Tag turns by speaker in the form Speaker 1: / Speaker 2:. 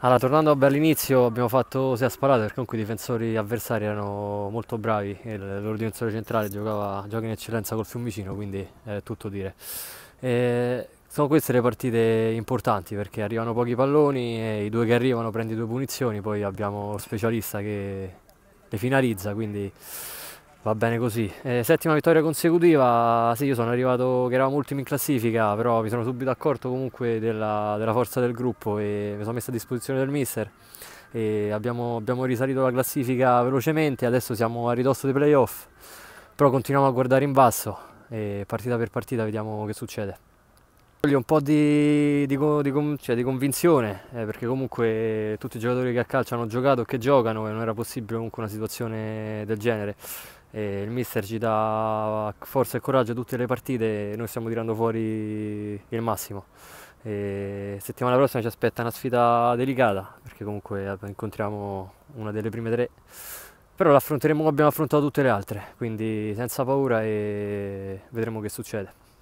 Speaker 1: Allora, tornando all'inizio abbiamo fatto sia sparate perché comunque i difensori avversari erano molto bravi e il loro difensore centrale giocava, gioca in eccellenza col Fiumicino, quindi è tutto dire. E sono queste le partite importanti perché arrivano pochi palloni e i due che arrivano prendi due punizioni, poi abbiamo lo specialista che le finalizza, quindi Va bene così. Eh, settima vittoria consecutiva, sì io sono arrivato che eravamo ultimi in classifica, però mi sono subito accorto comunque della, della forza del gruppo e mi sono messo a disposizione del mister. Abbiamo, abbiamo, risalito la classifica velocemente, adesso siamo a ridosso dei playoff, però continuiamo a guardare in basso e partita per partita vediamo che succede. Voglio un po' di, di, di, cioè, di convinzione, eh, perché comunque tutti i giocatori che a calcio hanno giocato e che giocano e non era possibile comunque una situazione del genere. E il mister ci dà forza e coraggio a tutte le partite e noi stiamo tirando fuori il massimo. E settimana prossima ci aspetta una sfida delicata, perché comunque eh, incontriamo una delle prime tre però l'affronteremo come abbiamo affrontato tutte le altre, quindi senza paura e vedremo che succede.